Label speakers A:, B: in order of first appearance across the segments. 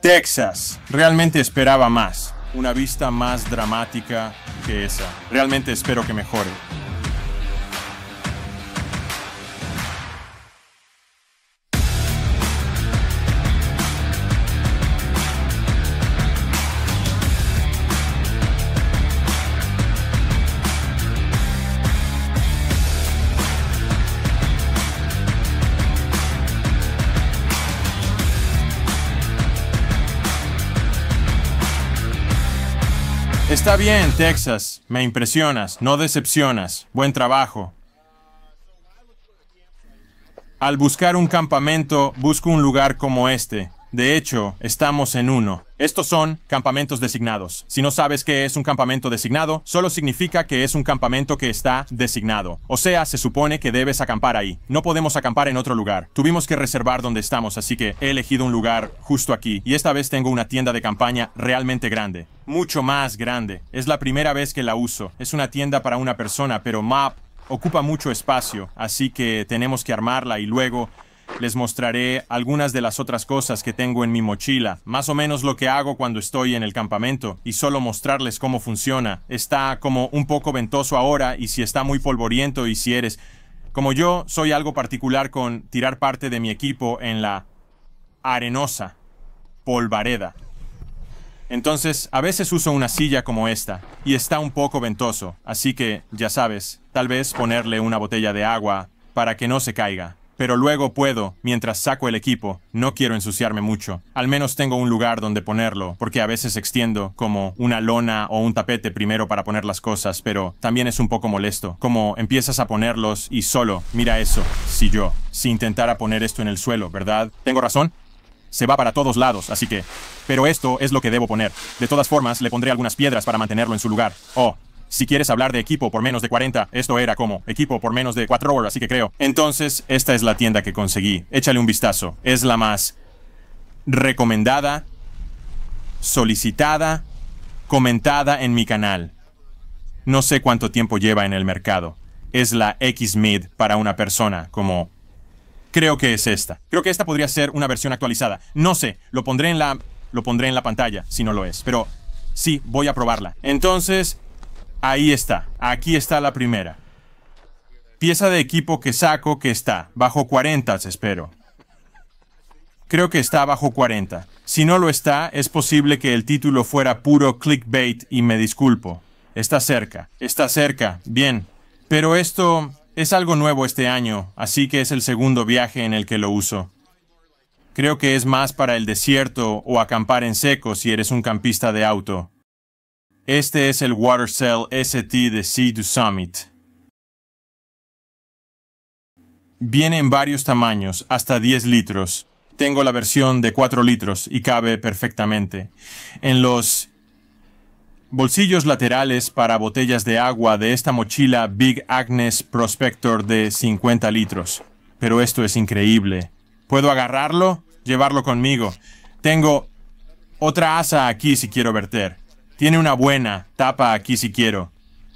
A: Texas. Realmente esperaba más. Una vista más dramática que esa. Realmente espero que mejore. Está bien, Texas. Me impresionas, no decepcionas. Buen trabajo. Al buscar un campamento, busco un lugar como este. De hecho, estamos en uno. Estos son campamentos designados. Si no sabes qué es un campamento designado, solo significa que es un campamento que está designado. O sea, se supone que debes acampar ahí. No podemos acampar en otro lugar. Tuvimos que reservar donde estamos, así que he elegido un lugar justo aquí. Y esta vez tengo una tienda de campaña realmente grande. Mucho más grande. Es la primera vez que la uso. Es una tienda para una persona, pero Map ocupa mucho espacio, así que tenemos que armarla y luego les mostraré algunas de las otras cosas que tengo en mi mochila, más o menos lo que hago cuando estoy en el campamento, y solo mostrarles cómo funciona. Está como un poco ventoso ahora y si está muy polvoriento y si eres... Como yo, soy algo particular con tirar parte de mi equipo en la arenosa polvareda. Entonces, a veces uso una silla como esta, y está un poco ventoso, así que, ya sabes, tal vez ponerle una botella de agua para que no se caiga pero luego puedo, mientras saco el equipo, no quiero ensuciarme mucho. Al menos tengo un lugar donde ponerlo, porque a veces extiendo como una lona o un tapete primero para poner las cosas, pero también es un poco molesto, como empiezas a ponerlos y solo, mira eso, si yo, si intentara poner esto en el suelo, ¿verdad? ¿Tengo razón? se va para todos lados, así que... Pero esto es lo que debo poner. De todas formas, le pondré algunas piedras para mantenerlo en su lugar. Oh, si quieres hablar de equipo por menos de 40, esto era como equipo por menos de 4 horas, así que creo. Entonces, esta es la tienda que conseguí. Échale un vistazo. Es la más recomendada, solicitada, comentada en mi canal. No sé cuánto tiempo lleva en el mercado. Es la X-Mid para una persona como... Creo que es esta. Creo que esta podría ser una versión actualizada. No sé, lo pondré en la... Lo pondré en la pantalla, si no lo es. Pero sí, voy a probarla. Entonces, Ahí está, aquí está la primera. Pieza de equipo que saco que está, bajo 40 espero. Creo que está bajo 40. Si no lo está, es posible que el título fuera puro clickbait y me disculpo. Está cerca, está cerca, bien. Pero esto es algo nuevo este año, así que es el segundo viaje en el que lo uso. Creo que es más para el desierto o acampar en seco si eres un campista de auto. Este es el WaterCell ST de Sea to Summit. Viene en varios tamaños, hasta 10 litros. Tengo la versión de 4 litros y cabe perfectamente. En los bolsillos laterales para botellas de agua de esta mochila Big Agnes Prospector de 50 litros. Pero esto es increíble. ¿Puedo agarrarlo? Llevarlo conmigo. Tengo otra asa aquí si quiero verter. Tiene una buena tapa aquí si quiero.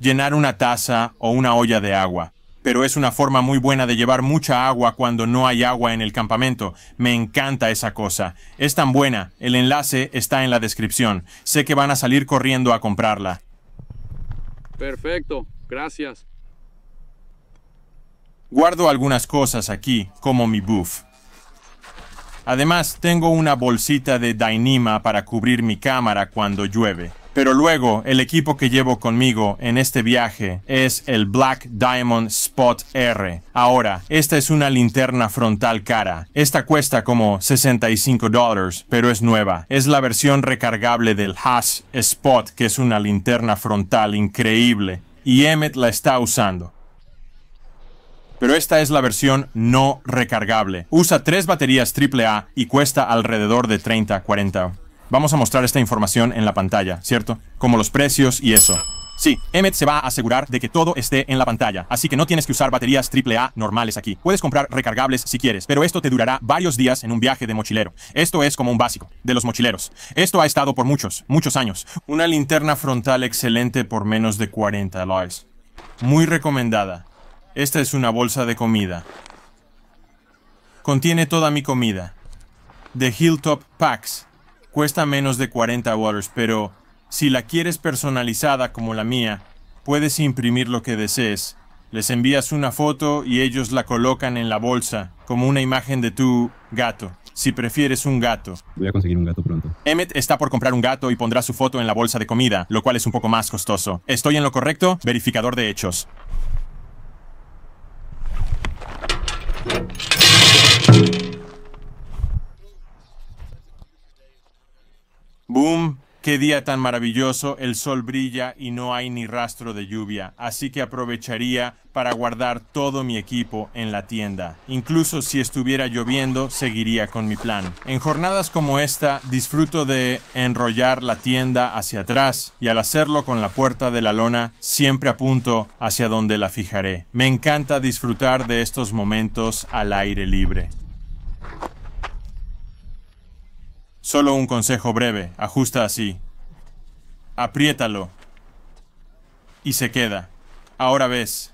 A: Llenar una taza o una olla de agua. Pero es una forma muy buena de llevar mucha agua cuando no hay agua en el campamento. Me encanta esa cosa. Es tan buena. El enlace está en la descripción. Sé que van a salir corriendo a comprarla. Perfecto. Gracias. Guardo algunas cosas aquí, como mi buff. Además, tengo una bolsita de Dainima para cubrir mi cámara cuando llueve. Pero luego el equipo que llevo conmigo en este viaje es el Black Diamond Spot R. Ahora, esta es una linterna frontal cara. Esta cuesta como 65 dólares, pero es nueva. Es la versión recargable del Hash Spot, que es una linterna frontal increíble. Y Emmet la está usando pero esta es la versión no recargable. Usa tres baterías AAA y cuesta alrededor de 30-40 Vamos a mostrar esta información en la pantalla, ¿cierto? Como los precios y eso. Sí, Emmet se va a asegurar de que todo esté en la pantalla, así que no tienes que usar baterías AAA normales aquí. Puedes comprar recargables si quieres, pero esto te durará varios días en un viaje de mochilero. Esto es como un básico, de los mochileros. Esto ha estado por muchos, muchos años. Una linterna frontal excelente por menos de 40 dólares. Muy recomendada. Esta es una bolsa de comida. Contiene toda mi comida. The Hilltop Packs. Cuesta menos de 40 dólares, pero si la quieres personalizada como la mía, puedes imprimir lo que desees. Les envías una foto y ellos la colocan en la bolsa, como una imagen de tu gato, si prefieres un gato. Voy a conseguir un gato pronto. Emmet está por comprar un gato y pondrá su foto en la bolsa de comida, lo cual es un poco más costoso. ¿Estoy en lo correcto? Verificador de hechos. Boom, qué día tan maravilloso, el sol brilla y no hay ni rastro de lluvia, así que aprovecharía para guardar todo mi equipo en la tienda. Incluso si estuviera lloviendo, seguiría con mi plan. En jornadas como esta, disfruto de enrollar la tienda hacia atrás y al hacerlo con la puerta de la lona, siempre apunto hacia donde la fijaré. Me encanta disfrutar de estos momentos al aire libre. Solo un consejo breve, ajusta así. Apriétalo. Y se queda. Ahora ves.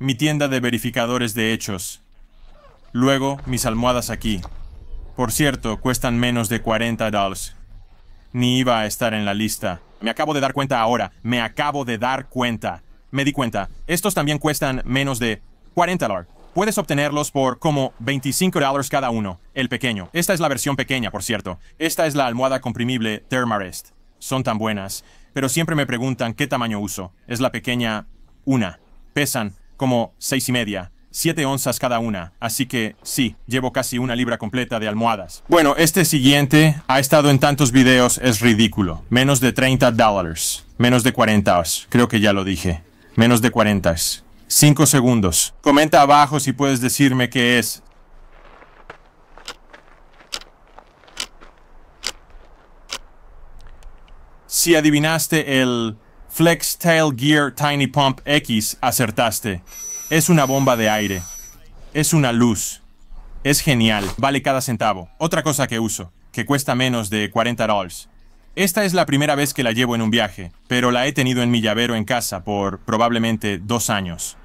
A: Mi tienda de verificadores de hechos. Luego, mis almohadas aquí. Por cierto, cuestan menos de 40 dólares. Ni iba a estar en la lista. Me acabo de dar cuenta ahora. Me acabo de dar cuenta. Me di cuenta. Estos también cuestan menos de 40 dólares. Puedes obtenerlos por como 25 dólares cada uno, el pequeño. Esta es la versión pequeña, por cierto. Esta es la almohada comprimible Thermarest. Son tan buenas, pero siempre me preguntan qué tamaño uso. Es la pequeña una. Pesan como seis y media, 7 onzas cada una, así que sí, llevo casi una libra completa de almohadas. Bueno, este siguiente ha estado en tantos videos, es ridículo. Menos de 30 dólares, menos de 40, creo que ya lo dije. Menos de 40. 5 segundos. Comenta abajo si puedes decirme qué es. Si adivinaste el Flex Tail Gear Tiny Pump X, acertaste. Es una bomba de aire. Es una luz. Es genial. Vale cada centavo. Otra cosa que uso, que cuesta menos de 40 dólares. Esta es la primera vez que la llevo en un viaje, pero la he tenido en mi llavero en casa por probablemente dos años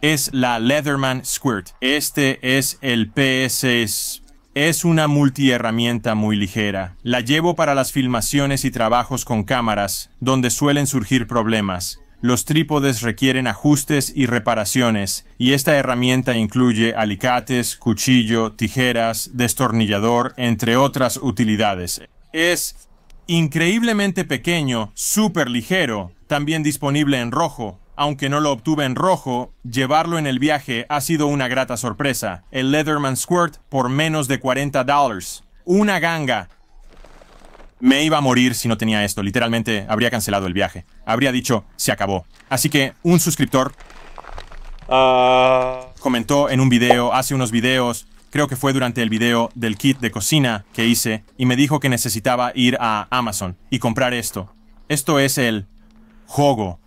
A: es la Leatherman Squirt. Este es el PSS. es una multiherramienta muy ligera. La llevo para las filmaciones y trabajos con cámaras, donde suelen surgir problemas. Los trípodes requieren ajustes y reparaciones, y esta herramienta incluye alicates, cuchillo, tijeras, destornillador, entre otras utilidades. Es increíblemente pequeño, súper ligero, también disponible en rojo, aunque no lo obtuve en rojo, llevarlo en el viaje ha sido una grata sorpresa. El Leatherman Squirt por menos de 40 dólares. Una ganga. Me iba a morir si no tenía esto. Literalmente habría cancelado el viaje. Habría dicho, se acabó. Así que un suscriptor ah. comentó en un video, hace unos videos, creo que fue durante el video del kit de cocina que hice, y me dijo que necesitaba ir a Amazon y comprar esto. Esto es el juego.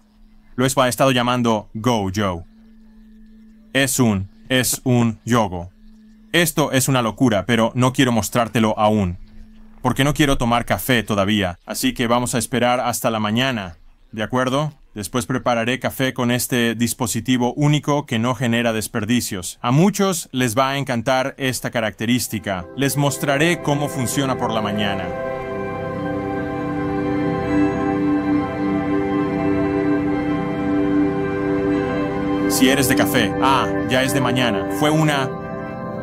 A: Lo he estado llamando Go Joe. Es un, es un yogo. Esto es una locura, pero no quiero mostrártelo aún. Porque no quiero tomar café todavía, así que vamos a esperar hasta la mañana, ¿de acuerdo? Después prepararé café con este dispositivo único que no genera desperdicios. A muchos les va a encantar esta característica. Les mostraré cómo funciona por la mañana. si eres de café. Ah, ya es de mañana. Fue una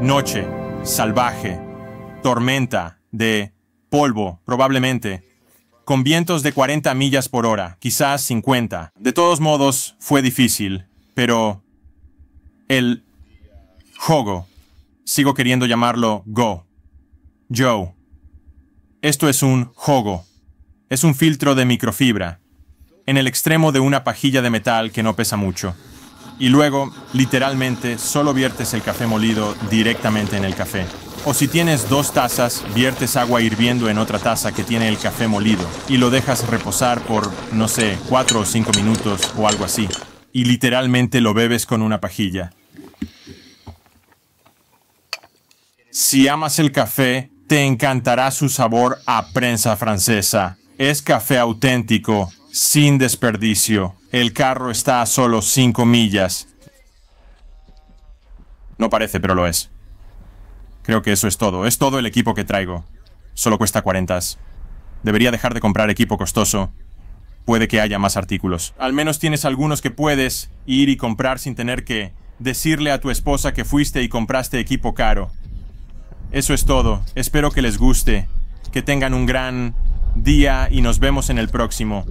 A: noche salvaje, tormenta, de polvo, probablemente, con vientos de 40 millas por hora, quizás 50. De todos modos, fue difícil, pero el juego, sigo queriendo llamarlo Go. Joe. Esto es un juego. Es un filtro de microfibra, en el extremo de una pajilla de metal que no pesa mucho y luego, literalmente, solo viertes el café molido directamente en el café. O si tienes dos tazas, viertes agua hirviendo en otra taza que tiene el café molido y lo dejas reposar por, no sé, cuatro o cinco minutos o algo así. Y literalmente lo bebes con una pajilla. Si amas el café, te encantará su sabor a prensa francesa. Es café auténtico, sin desperdicio. El carro está a solo 5 millas. No parece, pero lo es. Creo que eso es todo. Es todo el equipo que traigo. Solo cuesta 40. Debería dejar de comprar equipo costoso. Puede que haya más artículos. Al menos tienes algunos que puedes ir y comprar sin tener que decirle a tu esposa que fuiste y compraste equipo caro. Eso es todo. Espero que les guste. Que tengan un gran día y nos vemos en el próximo.